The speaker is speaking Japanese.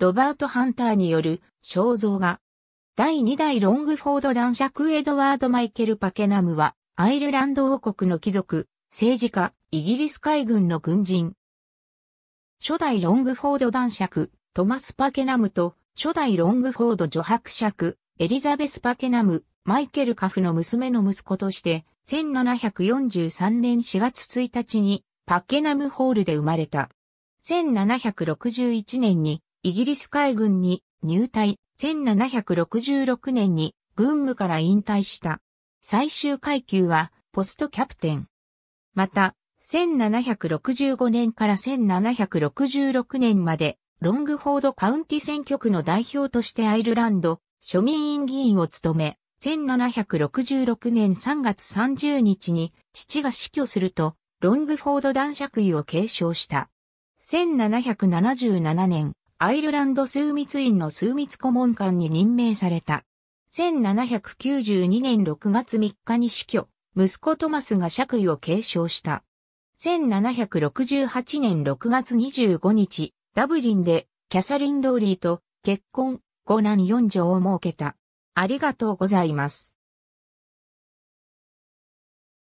ロバート・ハンターによる肖像画。第2代ロングフォード男爵エドワード・マイケル・パケナムは、アイルランド王国の貴族、政治家、イギリス海軍の軍人。初代ロングフォード男爵、トマス・パケナムと、初代ロングフォード女伯爵、エリザベス・パケナム、マイケル・カフの娘の息子として、1743年4月1日に、パケナムホールで生まれた。1761年に、イギリス海軍に入隊、1766年に軍務から引退した。最終階級はポストキャプテン。また、1765年から1766年まで、ロングフォードカウンティ選挙区の代表としてアイルランド、庶民院議員を務め、1766年3月30日に父が死去すると、ロングフォード男爵位を継承した。1777年、アイルランド枢密院の枢密顧問官に任命された。1792年6月3日に死去、息子トマスが爵位を継承した。1768年6月25日、ダブリンでキャサリン・ローリーと結婚、5男4女を設けた。ありがとうございます。